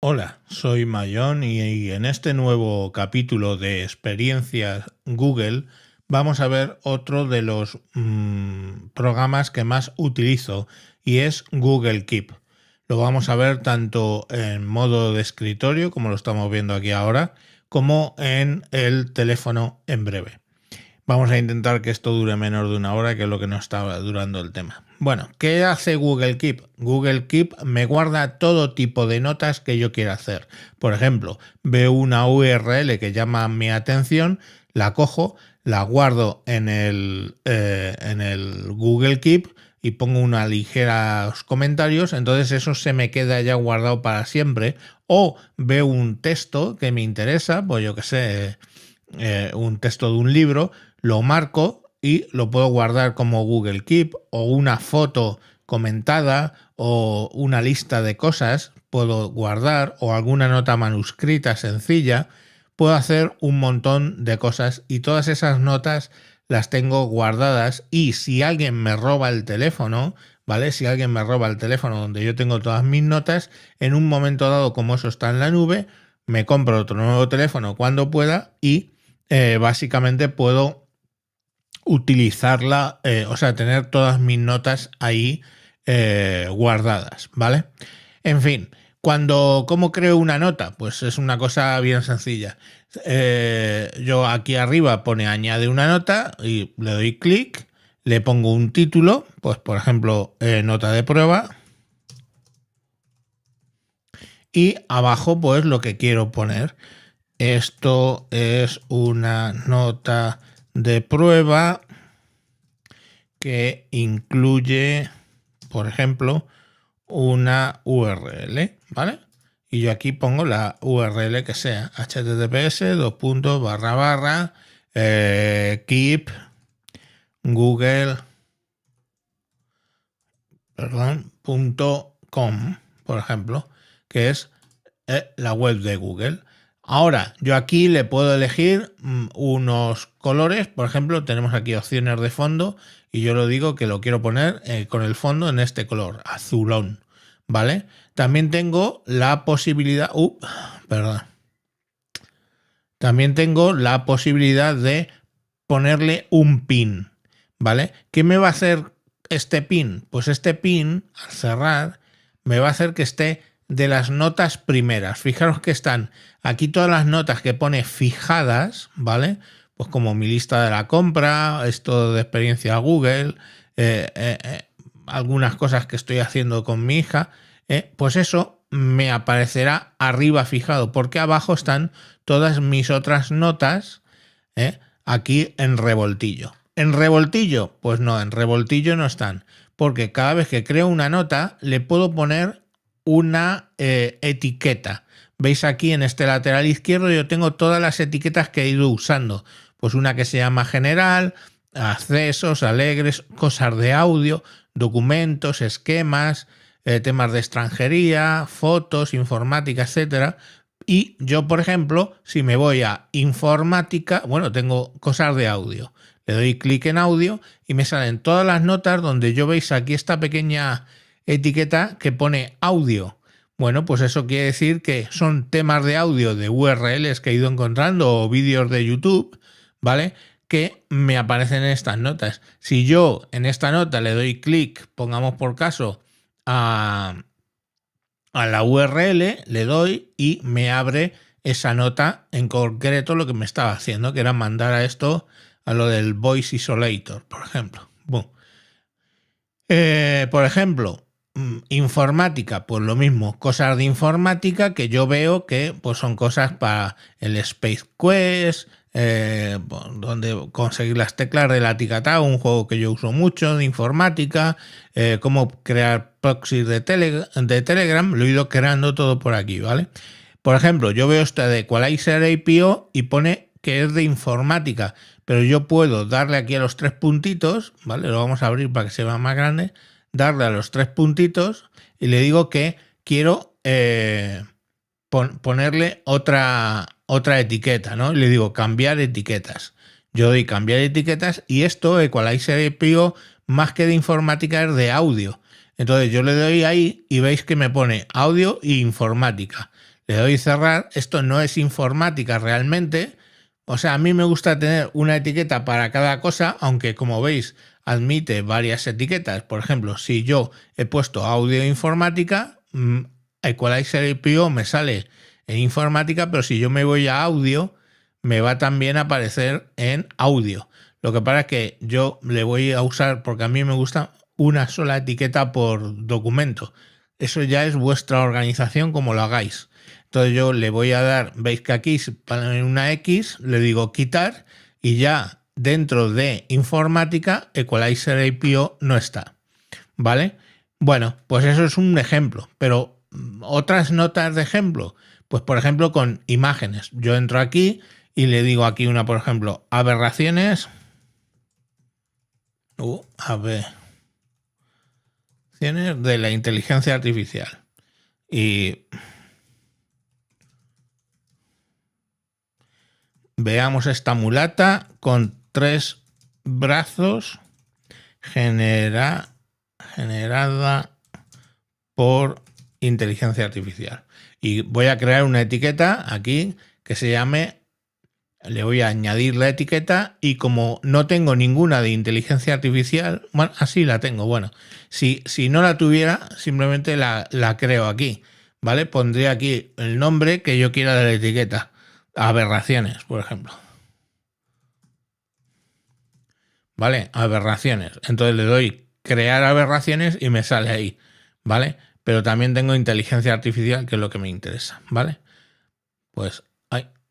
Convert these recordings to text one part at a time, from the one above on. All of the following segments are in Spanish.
Hola, soy Mayón y en este nuevo capítulo de experiencias Google vamos a ver otro de los mm, programas que más utilizo y es Google Keep. Lo vamos a ver tanto en modo de escritorio, como lo estamos viendo aquí ahora, como en el teléfono en breve. Vamos a intentar que esto dure menos de una hora, que es lo que nos está durando el tema. Bueno, ¿qué hace Google Keep? Google Keep me guarda todo tipo de notas que yo quiera hacer. Por ejemplo, veo una URL que llama mi atención, la cojo, la guardo en el, eh, en el Google Keep y pongo ligera los comentarios, entonces eso se me queda ya guardado para siempre. O veo un texto que me interesa, pues yo qué sé, eh, un texto de un libro, lo marco y lo puedo guardar como Google Keep o una foto comentada o una lista de cosas puedo guardar o alguna nota manuscrita sencilla. Puedo hacer un montón de cosas y todas esas notas las tengo guardadas y si alguien me roba el teléfono, ¿vale? Si alguien me roba el teléfono donde yo tengo todas mis notas, en un momento dado como eso está en la nube, me compro otro nuevo teléfono cuando pueda y eh, básicamente puedo utilizarla, eh, o sea, tener todas mis notas ahí eh, guardadas, ¿vale? En fin, cuando, ¿cómo creo una nota? Pues es una cosa bien sencilla. Eh, yo aquí arriba pone añade una nota y le doy clic, le pongo un título, pues por ejemplo, nota de prueba. Y abajo, pues lo que quiero poner. Esto es una nota de prueba que incluye, por ejemplo, una URL, ¿vale? Y yo aquí pongo la URL que sea, https dos barra barra eh, keep google perdón, punto com, por ejemplo, que es eh, la web de Google. Ahora, yo aquí le puedo elegir mm, unos colores, por ejemplo, tenemos aquí opciones de fondo y yo lo digo que lo quiero poner eh, con el fondo en este color, azulón, ¿vale? También tengo la posibilidad, uh, También tengo la posibilidad de ponerle un pin, ¿vale? ¿Qué me va a hacer este pin? Pues este pin, al cerrar, me va a hacer que esté de las notas primeras. Fijaros que están aquí todas las notas que pone fijadas, ¿vale? Pues como mi lista de la compra, esto de experiencia Google, eh, eh, eh, algunas cosas que estoy haciendo con mi hija, pues eso me aparecerá arriba fijado, porque abajo están todas mis otras notas aquí en revoltillo. En revoltillo, pues no, en revoltillo no están, porque cada vez que creo una nota le puedo poner una eh, etiqueta. Veis aquí en este lateral izquierdo yo tengo todas las etiquetas que he ido usando. Pues una que se llama general, accesos, alegres, cosas de audio, documentos, esquemas, eh, temas de extranjería, fotos, informática, etcétera. Y yo, por ejemplo, si me voy a informática, bueno, tengo cosas de audio. Le doy clic en audio y me salen todas las notas donde yo veis aquí esta pequeña etiqueta que pone audio. Bueno, pues eso quiere decir que son temas de audio de URLs que he ido encontrando o vídeos de YouTube, ¿vale? Que me aparecen en estas notas. Si yo en esta nota le doy clic, pongamos por caso, a, la URL, le doy y me abre esa nota en concreto lo que me estaba haciendo, que era mandar a esto a lo del Voice Isolator, por ejemplo. Eh, por ejemplo, Mm, informática, pues lo mismo, cosas de informática que yo veo que pues son cosas para el Space Quest, eh, donde conseguir las teclas de la Ticatá, un juego que yo uso mucho de informática, como eh, cómo crear proxies de, de Telegram, lo he ido creando todo por aquí, ¿vale? Por ejemplo, yo veo este de Equalizer APO y pone que es de informática, pero yo puedo darle aquí a los tres puntitos, ¿vale? Lo vamos a abrir para que se vea más grande darle a los tres puntitos y le digo que quiero eh, ponerle otra, otra etiqueta, ¿no? le digo cambiar etiquetas. Yo doy cambiar etiquetas y esto Equalizer pío más que de informática es de audio. Entonces yo le doy ahí y veis que me pone audio y e informática. Le doy cerrar. Esto no es informática realmente, o sea, a mí me gusta tener una etiqueta para cada cosa, aunque como veis admite varias etiquetas. Por ejemplo, si yo he puesto audio informática, mm, el IPO me sale en informática, pero si yo me voy a audio, me va también a aparecer en audio. Lo que para que yo le voy a usar, porque a mí me gusta una sola etiqueta por documento. Eso ya es vuestra organización como lo hagáis. Entonces yo le voy a dar, veis que aquí en una X le digo quitar y ya dentro de informática Equalizer APO no está. ¿Vale? Bueno, pues eso es un ejemplo, pero mm, otras notas de ejemplo, pues por ejemplo con imágenes. Yo entro aquí y le digo aquí una, por ejemplo, aberraciones. Uh, a ver, de la inteligencia artificial. Y Veamos esta mulata con tres brazos generada por inteligencia artificial. Y voy a crear una etiqueta aquí que se llame, le voy a añadir la etiqueta y como no tengo ninguna de inteligencia artificial, así la tengo. Bueno, si, si no la tuviera, simplemente la, creo aquí, ¿vale? pondría aquí el nombre que yo quiera de la etiqueta Aberraciones, por ejemplo. ¿Vale? Aberraciones. Entonces le doy crear aberraciones y me sale ahí. ¿Vale? Pero también tengo inteligencia artificial, que es lo que me interesa. ¿Vale? Pues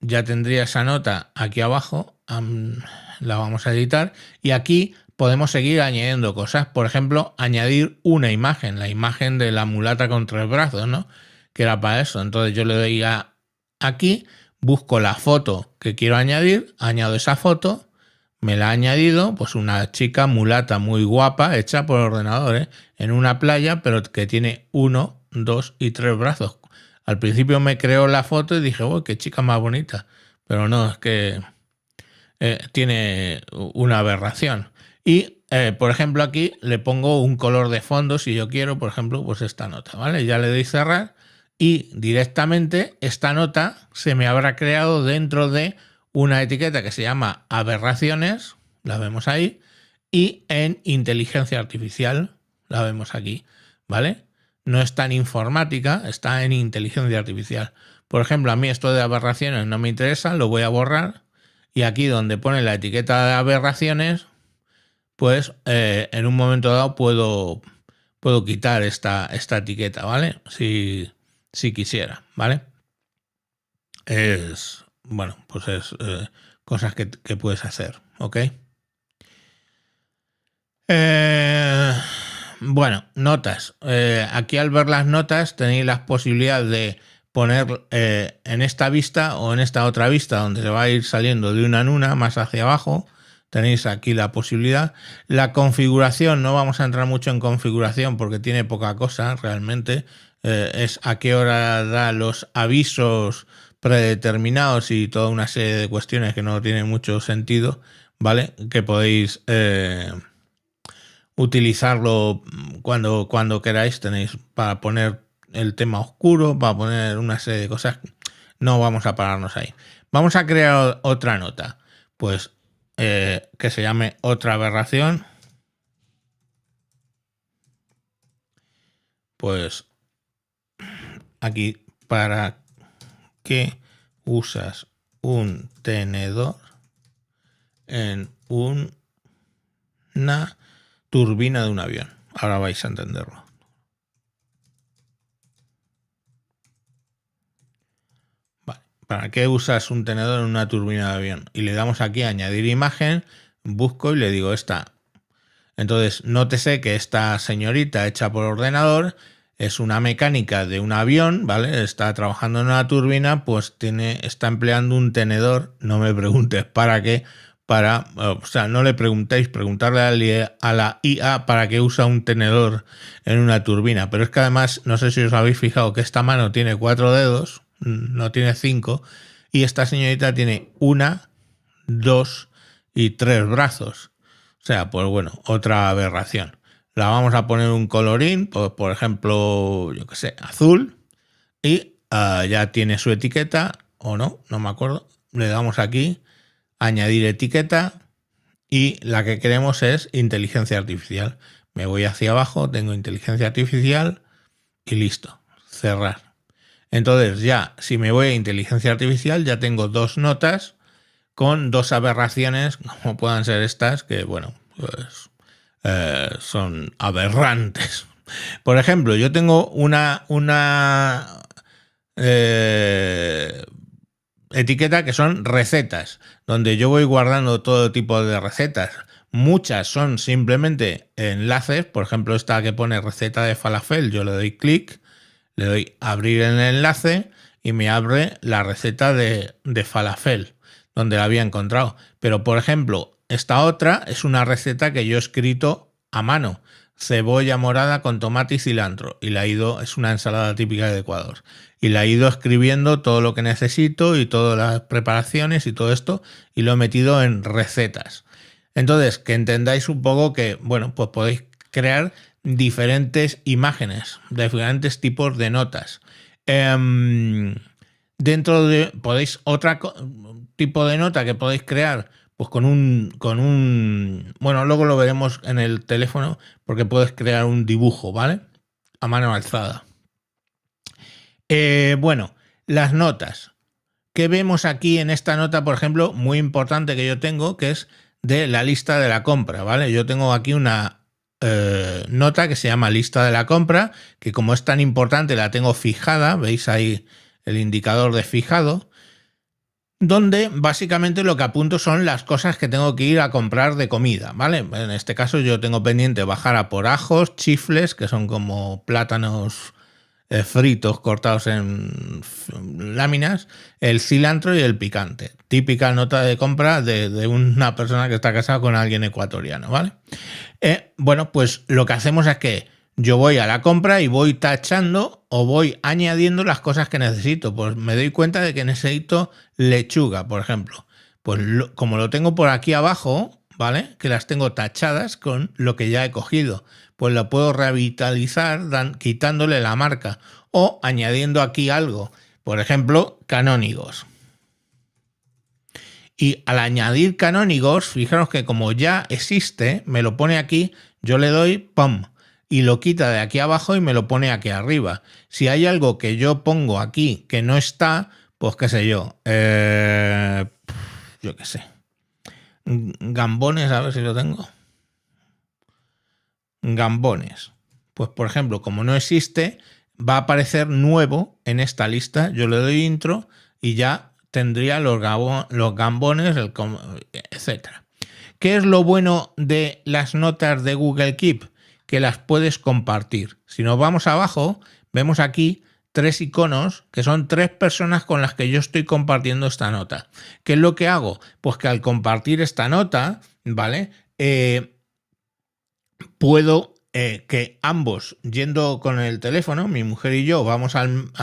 ya tendría esa nota aquí abajo. la vamos a editar. Y aquí podemos seguir añadiendo cosas. Por ejemplo, añadir una imagen, la imagen de la mulata con tres brazos, ¿no? Que era para eso. Entonces yo le doy a aquí busco la foto que quiero añadir, añado esa foto, me la ha añadido pues una chica mulata muy guapa, hecha por ordenadores, ¿eh? en una playa, pero que tiene uno, dos y tres brazos. Al principio me creó la foto y dije, uy, qué chica más bonita. Pero no, es que eh, tiene una aberración. Y, eh, por ejemplo, aquí le pongo un color de fondo, si yo quiero, por ejemplo, pues esta nota, ¿vale? Ya le doy cerrar y directamente esta nota se me habrá creado dentro de una etiqueta que se llama aberraciones, la vemos ahí, y en inteligencia artificial, la vemos aquí, ¿vale? No está en informática, está en inteligencia artificial. Por ejemplo, a mí esto de aberraciones no me interesa, lo voy a borrar y aquí donde pone la etiqueta de aberraciones, pues eh, en un momento dado puedo, puedo quitar esta, esta etiqueta, ¿vale? Si, si quisiera, ¿vale? Es, bueno, pues es eh, cosas que, puedes hacer, ¿ok? Eh, bueno, notas. Eh, aquí al ver las notas tenéis la posibilidad de poner en esta vista o en esta otra vista, donde se va a ir saliendo de una en una, más hacia abajo. Tenéis aquí la posibilidad. La configuración, no vamos a entrar mucho en configuración porque tiene poca cosa realmente. Eh, es a qué hora da los avisos predeterminados y toda una serie de cuestiones que no tienen mucho sentido, ¿vale? Que podéis eh, utilizarlo cuando, cuando queráis, tenéis para poner el tema oscuro, para poner una serie de cosas. No vamos a pararnos ahí. Vamos a crear otra nota, pues eh, que se llame otra aberración. Pues aquí para qué usas un tenedor en una turbina de un avión. Ahora vais a entenderlo. ¿Para qué usas un tenedor en una turbina de avión? Y le damos aquí a añadir imagen, busco y le digo esta. Entonces, nótese que esta señorita hecha por ordenador es una mecánica de un avión, ¿vale? Está trabajando en una turbina, pues tiene, está empleando un tenedor, no me preguntes para qué, para, eh, o sea, no le preguntéis, preguntarle a la IA para qué usa un tenedor en una turbina, pero es que además, no sé si os habéis fijado que esta mano tiene cuatro dedos, mm, no tiene cinco, y esta señorita tiene una, dos y tres brazos. O sea, pues bueno, otra aberración la vamos a poner un colorín, por, ejemplo, yo qué sé, azul, y ah, ya tiene su etiqueta, o no, no me acuerdo. Le damos aquí, añadir etiqueta, y la que queremos es inteligencia artificial. Me voy hacia abajo, tengo inteligencia artificial, y listo, cerrar. Entonces ya, si me voy a inteligencia artificial, ya tengo dos notas con dos aberraciones, como puedan ser estas, que bueno, pues eh, son aberrantes. Por ejemplo, yo tengo una, una eh, etiqueta que son recetas, donde yo voy guardando todo tipo de recetas. Muchas son simplemente enlaces, por ejemplo, esta que pone receta de falafel, yo le doy clic, le doy abrir el enlace y me abre la receta de, de falafel, donde la había encontrado. Pero, por ejemplo, esta otra es una receta que yo he escrito a mano. Cebolla morada con tomate y cilantro. Y la he ido, es una ensalada típica de Ecuador. Y la he ido escribiendo todo lo que necesito y todas las preparaciones y todo esto. Y lo he metido en recetas. Entonces, que entendáis un poco que, bueno, pues podéis crear diferentes imágenes, diferentes tipos de notas. Em, dentro de, podéis, otro tipo de nota que podéis crear pues con un, con un, bueno, luego lo veremos en el teléfono porque puedes crear un dibujo, ¿vale? A mano alzada. Eh, bueno, las notas. ¿Qué vemos aquí en esta nota, por ejemplo, muy importante que yo tengo, que es de la lista de la compra, ¿vale? Yo tengo aquí una eh, nota que se llama lista de la compra, que como es tan importante la tengo fijada, veis ahí el indicador de fijado, donde básicamente lo que apunto son las cosas que tengo que ir a comprar de comida, ¿vale? En este caso yo tengo pendiente bajar a por ajos, chifles, que son como plátanos eh, fritos cortados en láminas, el cilantro y el picante. Típica nota de compra de, una persona que está casada con alguien ecuatoriano, ¿vale? Eh, bueno, pues lo que hacemos es que yo voy a la compra y voy tachando o voy añadiendo las cosas que necesito. Pues me doy cuenta de que necesito lechuga, por ejemplo. Pues como lo tengo por aquí abajo, ¿vale? Que las tengo tachadas con lo que ya he cogido. Pues lo puedo revitalizar quitándole la marca o añadiendo aquí algo. Por ejemplo, canónigos. Y al añadir canónigos, fijaros que como ya existe, me lo pone aquí, yo le doy, ¡pum! y lo quita de aquí abajo y me lo pone aquí arriba. Si hay algo que yo pongo aquí que no está, pues qué sé yo, eh, yo qué sé. Gambones, a ver si lo tengo. Gambones. Pues por ejemplo, como no existe, va a aparecer nuevo en esta lista. Yo le doy intro y ya tendría los, los gambones, el, etc. ¿Qué es lo bueno de las notas de Google Keep? que las puedes compartir. Si nos vamos abajo, vemos aquí tres iconos que son tres personas con las que yo estoy compartiendo esta nota. ¿Qué es lo que hago? Pues que al compartir esta nota, ¿vale? Eh, puedo eh, que ambos, yendo con el teléfono, mi mujer y yo, vamos al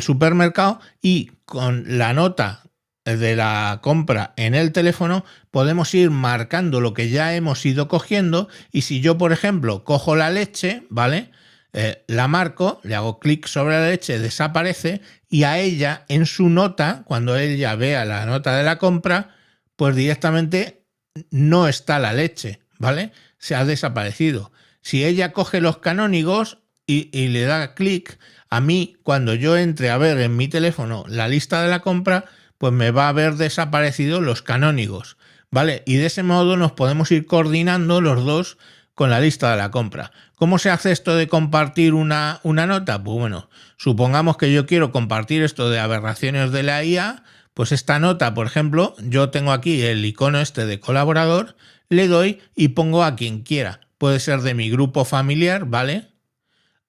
supermercado y con la nota de la compra en el teléfono, podemos ir marcando lo que ya hemos ido cogiendo y si yo, por ejemplo, cojo la leche, ¿vale? Eh, la marco, le hago clic sobre la leche, desaparece y a ella en su nota, cuando ella vea la nota de la compra, pues directamente no está la leche, ¿vale? Se ha desaparecido. Si ella coge los canónigos y, y le da clic, a mí cuando yo entre a ver en mi teléfono la lista de la compra, pues me va a haber desaparecido los canónigos, ¿vale? Y de ese modo nos podemos ir coordinando los dos con la lista de la compra. ¿Cómo se hace esto de compartir una, una nota? Pues bueno, supongamos que yo quiero compartir esto de aberraciones de la IA, pues esta nota, por ejemplo, yo tengo aquí el icono este de colaborador, le doy y pongo a quien quiera. Puede ser de mi grupo familiar, ¿vale?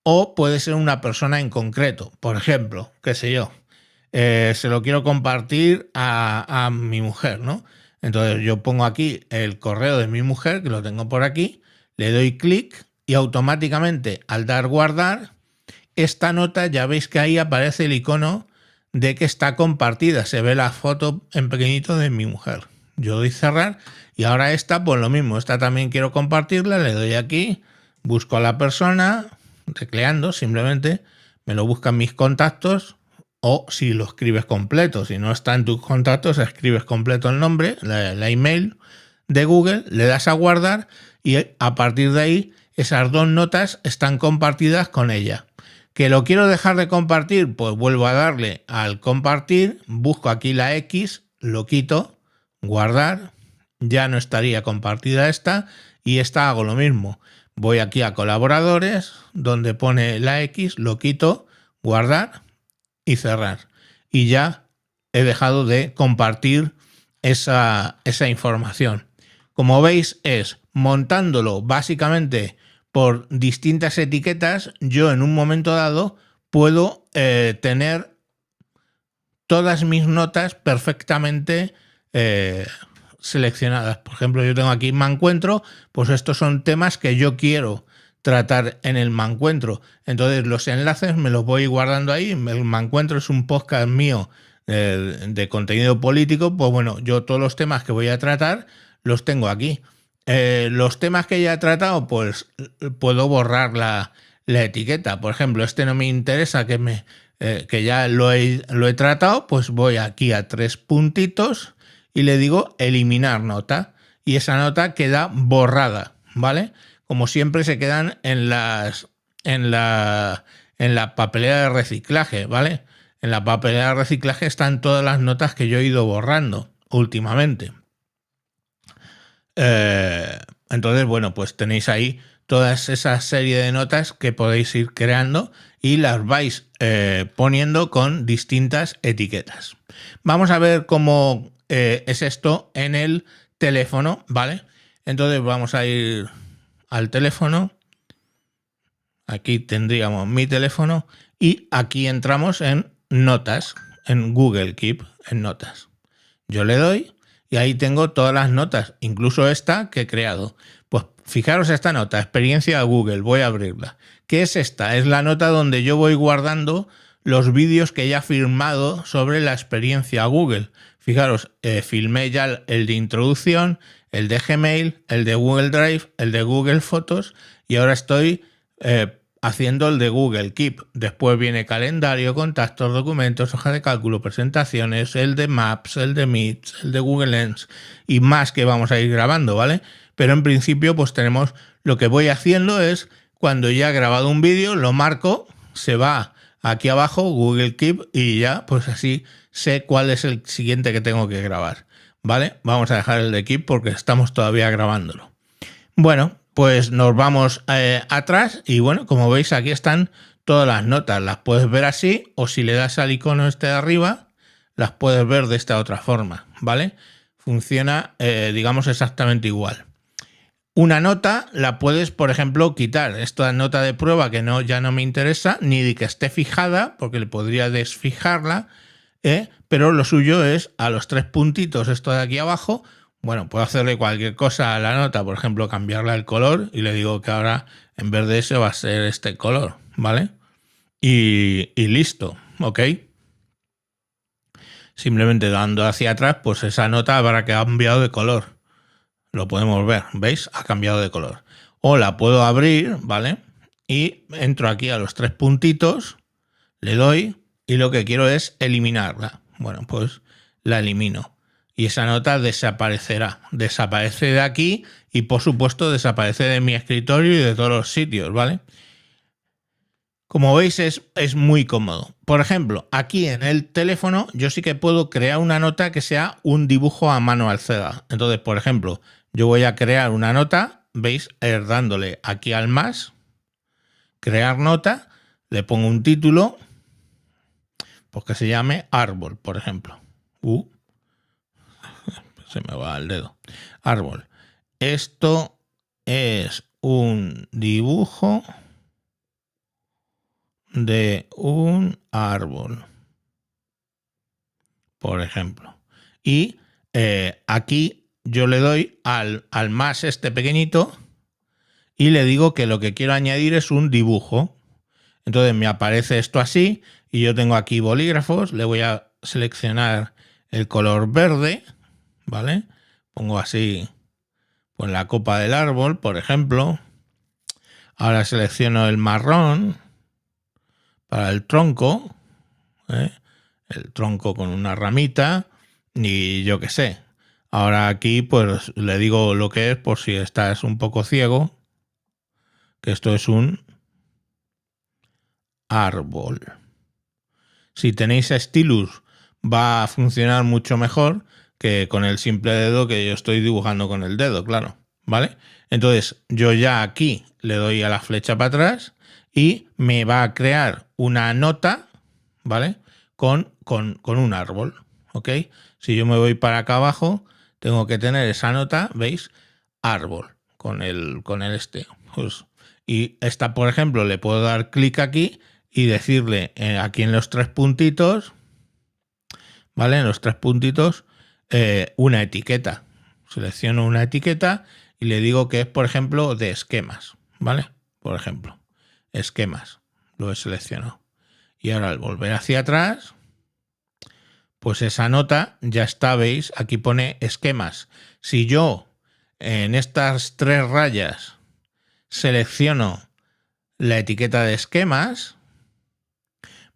O puede ser una persona en concreto, por ejemplo, qué sé yo, eh, se lo quiero compartir a, mi mujer, ¿no? Entonces yo pongo aquí el correo de mi mujer, que lo tengo por aquí, le doy clic y automáticamente al dar guardar, esta nota ya veis que ahí aparece el icono de que está compartida, se ve la foto en pequeñito de mi mujer. Yo doy cerrar y ahora esta pues lo mismo, esta también quiero compartirla, le doy aquí, busco a la persona, tecleando simplemente, me lo buscan mis contactos, o si lo escribes completo, si no está en tus contactos, escribes completo el nombre, la, la email de Google, le das a guardar y a partir de ahí esas dos notas están compartidas con ella. ¿Que lo quiero dejar de compartir? Pues vuelvo a darle al compartir, busco aquí la X, lo quito, guardar, ya no estaría compartida esta y esta hago lo mismo. Voy aquí a colaboradores, donde pone la X, lo quito, guardar y cerrar. Y ya he dejado de compartir esa, información. Como veis, es montándolo básicamente por distintas etiquetas, yo en un momento dado puedo eh, tener todas mis notas perfectamente eh, seleccionadas. Por ejemplo, yo tengo aquí me encuentro, pues estos son temas que yo quiero tratar en el mancuentro. Entonces los enlaces me los voy guardando ahí. El mancuentro es un podcast mío eh, de, contenido político. Pues bueno, yo todos los temas que voy a tratar los tengo aquí. Eh, los temas que ya he tratado, pues eh, puedo borrar la, la etiqueta. Por ejemplo, este no me interesa que me que ya lo he, lo he tratado, pues voy aquí a tres puntitos y le digo eliminar nota. Y esa nota queda borrada, ¿vale? como siempre, se quedan en las. en la. en la papelera de reciclaje, ¿vale? En la papelera de reciclaje están todas las notas que yo he ido borrando últimamente. Eh, entonces, bueno, pues tenéis ahí todas esas serie de notas que podéis ir creando y las vais eh, poniendo con distintas etiquetas. Vamos a ver cómo eh, es esto en el teléfono, ¿vale? Entonces vamos a ir al teléfono. Aquí tendríamos mi teléfono y aquí entramos en notas, en Google Keep, en notas. Yo le doy y ahí tengo todas las notas, incluso esta que he creado. Pues fijaros esta nota, experiencia Google, voy a abrirla. ¿Qué es esta? Es la nota donde yo voy guardando los vídeos que ya he firmado sobre la experiencia Google. Fijaros, eh, filmé ya el de introducción, el de Gmail, el de Google Drive, el de Google Fotos y ahora estoy eh, haciendo el de Google Keep. Después viene calendario, contactos, documentos, hoja de cálculo, presentaciones, el de Maps, el de Meets, el de Google Lens y más que vamos a ir grabando, ¿vale? Pero en principio pues tenemos lo que voy haciendo es cuando ya he grabado un vídeo lo marco, se va aquí abajo, Google Keep, y ya, pues así sé cuál es el siguiente que tengo que grabar. ¿Vale? Vamos a dejar el de Keep porque estamos todavía grabándolo. Bueno, pues nos vamos eh, atrás y bueno, como veis aquí están todas las notas. Las puedes ver así o si le das al icono este de arriba, las puedes ver de esta otra forma, ¿vale? Funciona, eh, digamos, exactamente igual. Una nota la puedes, por ejemplo, quitar. Esta nota de prueba que no, ya no me interesa, ni de que esté fijada, porque le podría desfijarla, ¿eh? pero lo suyo es a los tres puntitos, esto de aquí abajo, bueno, puedo hacerle cualquier cosa a la nota, por ejemplo, cambiarla el color y le digo que ahora en vez de ese va a ser este color, ¿vale? Y, y listo, ¿ok? Simplemente dando hacia atrás, pues esa nota habrá cambiado de color lo podemos ver, ¿veis? Ha cambiado de color. O la puedo abrir, ¿vale? Y entro aquí a los tres puntitos, le doy y lo que quiero es eliminarla. Bueno, pues la elimino. Y esa nota desaparecerá. Desaparece de aquí y por supuesto desaparece de mi escritorio y de todos los sitios, ¿vale? Como veis es, es muy cómodo. Por ejemplo, aquí en el teléfono yo sí que puedo crear una nota que sea un dibujo a mano alzada. Entonces, por ejemplo, yo voy a crear una nota, veis, dándole aquí al más, crear nota, le pongo un título, pues que se llame árbol, por ejemplo. Uh, se me va al dedo. Árbol. Esto es un dibujo de un árbol, por ejemplo. Y eh, aquí yo le doy al, al más este pequeñito y le digo que lo que quiero añadir es un dibujo. Entonces me aparece esto así y yo tengo aquí bolígrafos, le voy a seleccionar el color verde, ¿vale? Pongo así con pues, la copa del árbol, por ejemplo. Ahora selecciono el marrón para el tronco, ¿eh? el tronco con una ramita y yo qué sé, Ahora aquí pues le digo lo que es por si estás un poco ciego, que esto es un árbol. Si tenéis stylus va a funcionar mucho mejor que con el simple dedo que yo estoy dibujando con el dedo, claro, ¿vale? Entonces yo ya aquí le doy a la flecha para atrás y me va a crear una nota, ¿vale? Con, con un árbol, ¿ok? Si yo me voy para acá abajo, tengo que tener esa nota, ¿veis? Árbol, con el, con el este. Pues. y esta, por ejemplo, le puedo dar clic aquí y decirle eh, aquí en los tres puntitos, ¿vale? En los tres puntitos, eh, una etiqueta. Selecciono una etiqueta y le digo que es, por ejemplo, de esquemas, ¿vale? Por ejemplo, esquemas. Lo he seleccionado. Y ahora al volver hacia atrás, pues esa nota ya está, veis, aquí pone esquemas. Si yo en estas tres rayas selecciono la etiqueta de esquemas,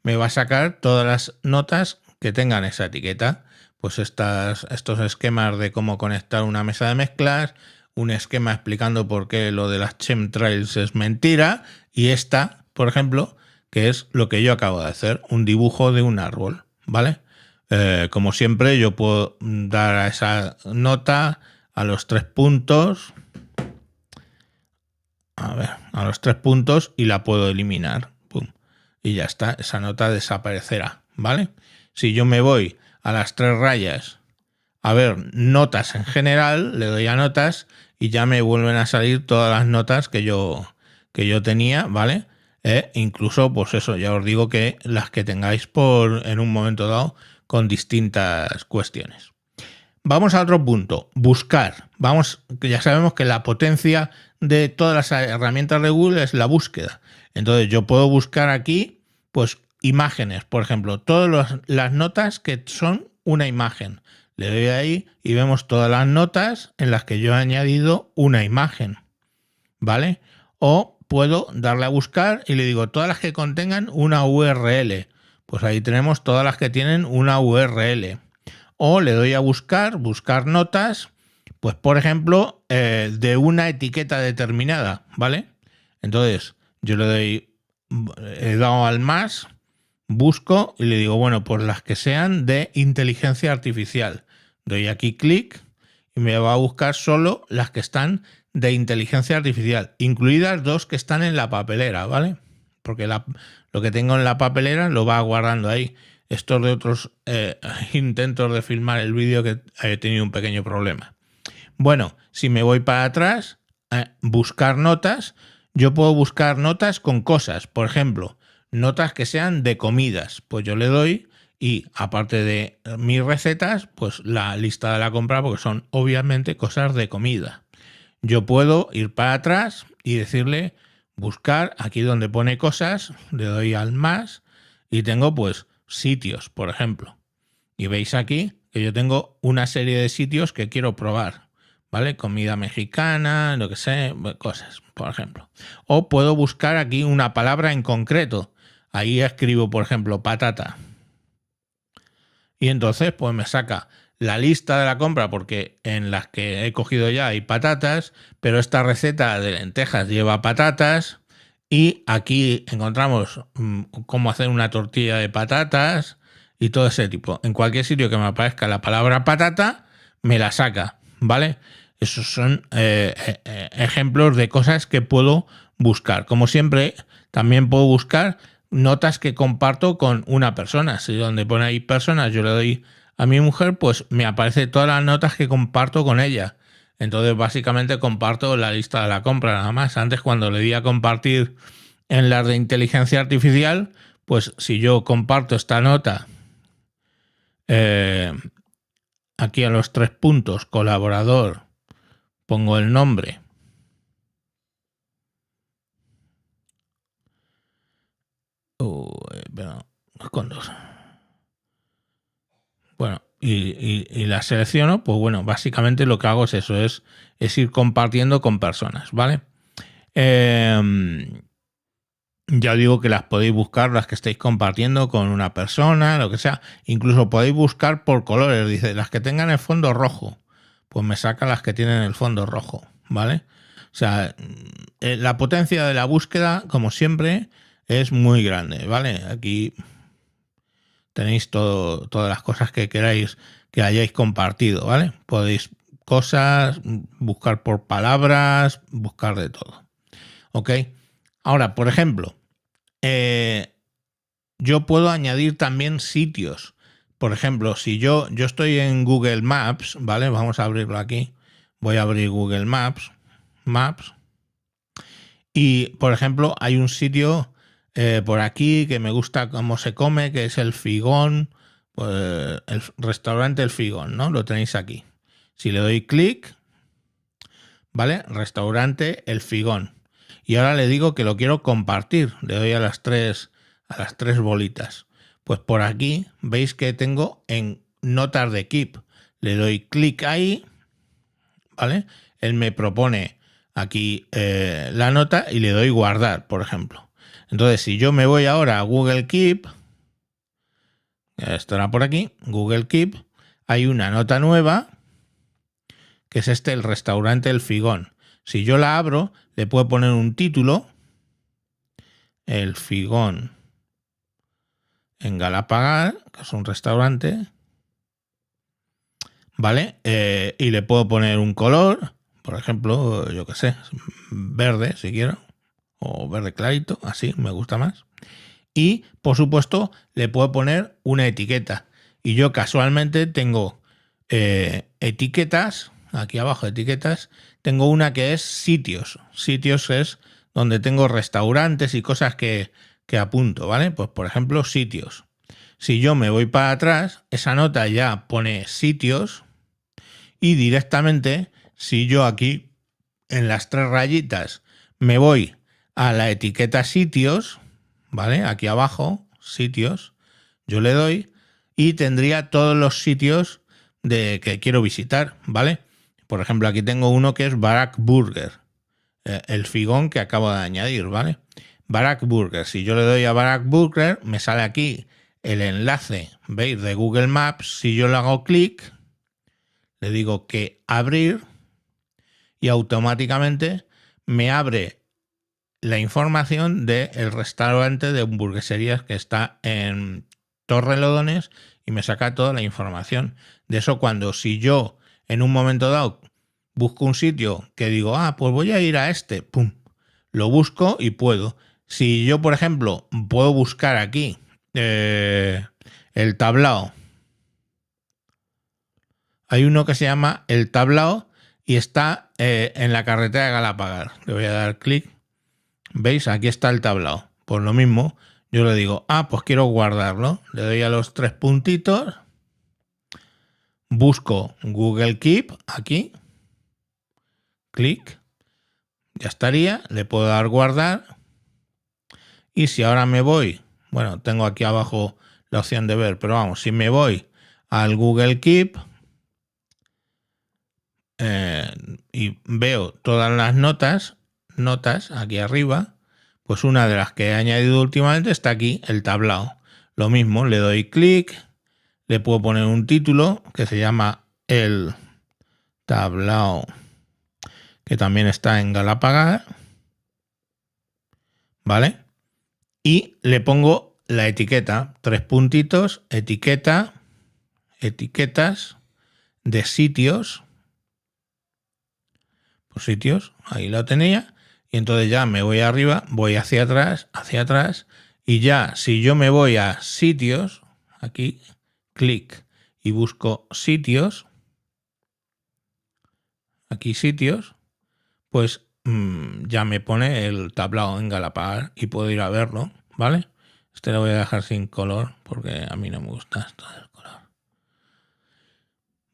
me va a sacar todas las notas que tengan esa etiqueta. Pues estas, estos esquemas de cómo conectar una mesa de mezclas, un esquema explicando por qué lo de las chemtrails es mentira, y esta, por ejemplo, que es lo que yo acabo de hacer, un dibujo de un árbol, ¿vale? Eh, como siempre, yo puedo dar a esa nota a los tres puntos. A ver, a los tres puntos y la puedo eliminar. Y ya está, esa nota desaparecerá. ¿Vale? Si yo me voy a las tres rayas a ver notas en general, le doy a notas y ya me vuelven a salir todas las notas que yo, que yo tenía, ¿vale? Eh, incluso, pues eso, ya os digo que las que tengáis por en un momento dado con distintas cuestiones. Vamos a otro punto, buscar. Vamos, ya sabemos que la potencia de todas las herramientas de Google es la búsqueda. Entonces yo puedo buscar aquí, pues imágenes, por ejemplo, todas las notas que son una imagen. Le doy ahí y vemos todas las notas en las que yo he añadido una imagen. ¿Vale? O puedo darle a buscar y le digo todas las que contengan una URL. Pues ahí tenemos todas las que tienen una URL. O le doy a buscar, buscar notas, pues por ejemplo, eh, de una etiqueta determinada, ¿vale? Entonces, yo le doy, he dado al más, busco y le digo, bueno, pues las que sean de inteligencia artificial. Doy aquí clic y me va a buscar solo las que están de inteligencia artificial, incluidas dos que están en la papelera, ¿vale? porque lo que tengo en la papelera lo va guardando ahí. Esto de otros eh, intentos de filmar el vídeo que he tenido un pequeño problema. Bueno, si me voy para atrás, a eh, buscar notas, yo puedo buscar notas con cosas, por ejemplo, notas que sean de comidas, pues yo le doy y aparte de mis recetas, pues la lista de la compra, porque son obviamente cosas de comida. Yo puedo ir para atrás y decirle buscar, aquí donde pone cosas, le doy al más y tengo pues sitios, por ejemplo. Y veis aquí que yo tengo una serie de sitios que quiero probar, ¿vale? Comida mexicana, lo que sé, cosas, por ejemplo. O puedo buscar aquí una palabra en concreto. Ahí escribo, por ejemplo, patata. Y entonces, pues me saca la lista de la compra porque en las que he cogido ya hay patatas, pero esta receta de lentejas lleva patatas y aquí encontramos mm, cómo hacer una tortilla de patatas y todo ese tipo. En cualquier sitio que me aparezca la palabra patata, me la saca, ¿vale? Esos son eh, eh, eh, ejemplos de cosas que puedo buscar. Como siempre, también puedo buscar notas que comparto con una persona. Si donde pone ahí personas yo le doy a mi mujer, pues me aparece todas las notas que comparto con ella. Entonces, básicamente comparto la lista de la compra nada más. Antes, cuando le di a compartir en las de inteligencia artificial, pues si yo comparto esta nota eh, aquí a los tres puntos, colaborador, pongo el nombre. Uh, eh, con dos y, y, las selecciono, pues bueno, básicamente lo que hago es eso, es, es ir compartiendo con personas, ¿vale? Em, ya digo que las podéis buscar, las que estáis compartiendo con una persona, lo que sea. Incluso podéis buscar por colores. Dice, las que tengan el fondo rojo. Pues me saca las que tienen el fondo rojo, ¿vale? O sea, eh, la potencia de la búsqueda, como siempre, es muy grande, ¿vale? Aquí tenéis todas las cosas que queráis que hayáis compartido, ¿vale? Podéis cosas, buscar por palabras, buscar de todo. ¿Ok? Ahora, por ejemplo, eh, yo puedo añadir también sitios. Por ejemplo, si yo, yo estoy en Google Maps, ¿vale? Vamos a abrirlo aquí. Voy a abrir Google Maps. Maps. Y, por ejemplo, hay un sitio eh, por aquí, que me gusta cómo se come, que es el Figón, pues, el restaurante El Figón, ¿no? Lo tenéis aquí. Si le doy clic, ¿vale? Restaurante El Figón. Y ahora le digo que lo quiero compartir. Le doy a las tres, a las tres bolitas. Pues por aquí veis que tengo en notas de Keep. Le doy clic ahí, ¿vale? Él me propone aquí eh, la nota y le doy guardar, por ejemplo. Entonces, si yo me voy ahora a Google Keep, estará por aquí, Google Keep, hay una nota nueva, que es este, el restaurante El Figón. Si yo la abro, le puedo poner un título, El Figón en Galapagar, que es un restaurante, ¿vale? Eh, y le puedo poner un color, por ejemplo, yo qué sé, verde, si quiero o verde clarito, así me gusta más. Y por supuesto le puedo poner una etiqueta. Y yo casualmente tengo eh, etiquetas, aquí abajo etiquetas, tengo una que es sitios. Sitios es donde tengo restaurantes y cosas que, que apunto, ¿vale? Pues por ejemplo sitios. Si yo me voy para atrás, esa nota ya pone sitios y directamente si yo aquí en las tres rayitas me voy a la etiqueta sitios, ¿vale? Aquí abajo, sitios, yo le doy y tendría todos los sitios de que quiero visitar, ¿vale? Por ejemplo, aquí tengo uno que es Barack Burger, eh, el figón que acabo de añadir, ¿vale? Barack Burger, si yo le doy a Barack Burger, me sale aquí el enlace, ¿veis? De Google Maps, si yo le hago clic, le digo que abrir y automáticamente me abre la información del restaurante de hamburgueserías que está en Torrelodones y me saca toda la información. De eso cuando si yo en un momento dado busco un sitio que digo, ah, pues voy a ir a este, pum, lo busco y puedo. Si yo, por ejemplo, puedo buscar aquí eh, el tablao, hay uno que se llama el tablao y está eh, en la carretera de Galapagar, Le voy a dar clic ¿Veis? Aquí está el tablado Por pues lo mismo, yo le digo, ah, pues quiero guardarlo. Le doy a los tres puntitos. Busco Google Keep aquí. Clic. Ya estaría. Le puedo dar guardar. Y si ahora me voy, bueno, tengo aquí abajo la opción de ver, pero vamos, si me voy al Google Keep eh, y veo todas las notas, notas aquí arriba, pues una de las que he añadido últimamente está aquí, el tablao. Lo mismo, le doy clic, le puedo poner un título que se llama el tablao, que también está en Galapagar ¿vale? Y le pongo la etiqueta, tres puntitos, etiqueta, etiquetas de sitios, por pues sitios, ahí lo tenía, y entonces ya me voy arriba, voy hacia atrás, hacia atrás. Y ya, si yo me voy a sitios, aquí, clic y busco sitios, aquí sitios, pues mm, ya me pone el tablado en Galapagar y puedo ir a verlo, ¿vale? Este lo voy a dejar sin color porque a mí no me gusta esto del color.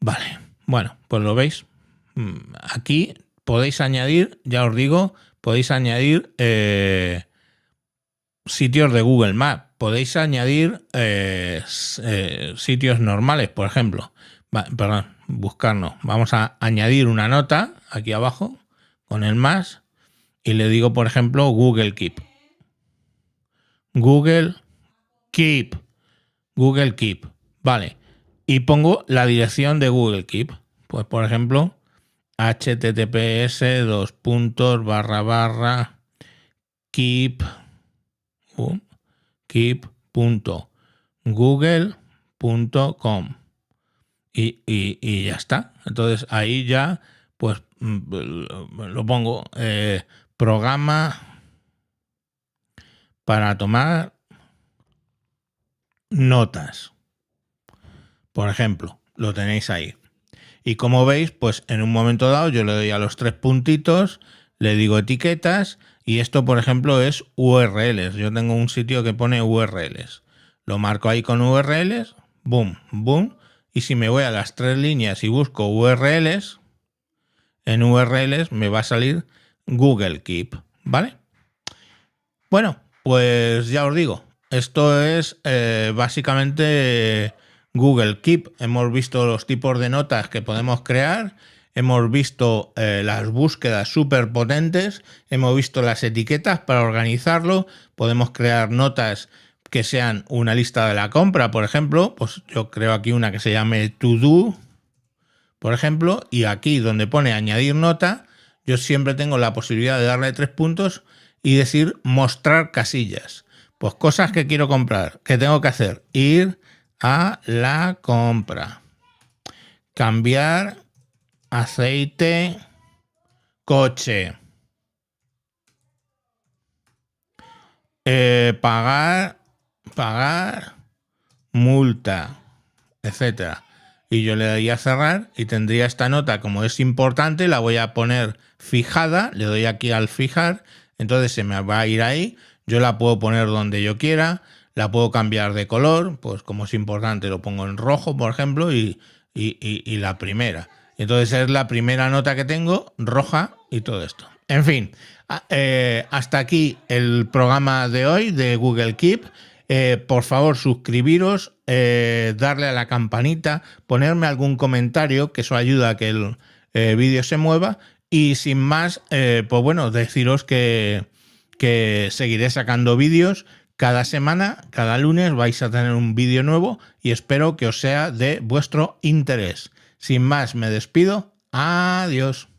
Vale, bueno, pues lo veis. Mm, aquí podéis añadir, ya os digo, podéis añadir eh, sitios de Google Maps, podéis añadir eh, eh, sitios normales, por ejemplo. perdón, buscarnos. Vamos a añadir una nota aquí abajo con el más y le digo, por ejemplo, Google Keep. Google Keep. Google Keep. Vale. Y pongo la dirección de Google Keep. Pues, por ejemplo, https dos puntos barra barra keep, keep punto com y, ya está entonces ahí ya pues mm, mm, lo pongo eh, programa para tomar notas por ejemplo lo tenéis ahí y como veis, pues en un momento dado yo le doy a los tres puntitos, le digo etiquetas y esto, por ejemplo, es URLs. Yo tengo un sitio que pone URLs. Lo marco ahí con URLs, boom, boom. Y si me voy a las tres líneas y busco URLs, en URLs me va a salir Google Keep, ¿vale? Bueno, pues ya os digo, esto es eh, básicamente Google Keep, hemos visto los tipos de notas que podemos crear, hemos visto eh, las búsquedas súper potentes, hemos visto las etiquetas para organizarlo, podemos crear notas que sean una lista de la compra, por ejemplo, pues yo creo aquí una que se llame to do, por ejemplo, y aquí donde pone añadir nota, yo siempre tengo la posibilidad de darle tres puntos y decir mostrar casillas. Pues cosas que quiero comprar, que tengo que hacer, ir a la compra. Cambiar aceite, coche. Eh, pagar, pagar, multa, etcétera. Y yo le doy a cerrar y tendría esta nota, como es importante, la voy a poner fijada, le doy aquí al fijar, entonces se me va a ir ahí, yo la puedo poner donde yo quiera, la puedo cambiar de color, pues como es importante lo pongo en rojo, por ejemplo, y, y, la primera. Entonces es la primera nota que tengo, roja y todo esto. En fin, eh, hasta aquí el programa de hoy de Google Keep. Eh, por favor, suscribiros, eh, darle a la campanita, ponerme algún comentario, que eso ayuda a que el vídeo se mueva. Y sin más, pues bueno, deciros que, que seguiré sacando vídeos cada semana, cada lunes vais a tener un vídeo nuevo y espero que os sea de vuestro interés. Sin más, me despido. Adiós.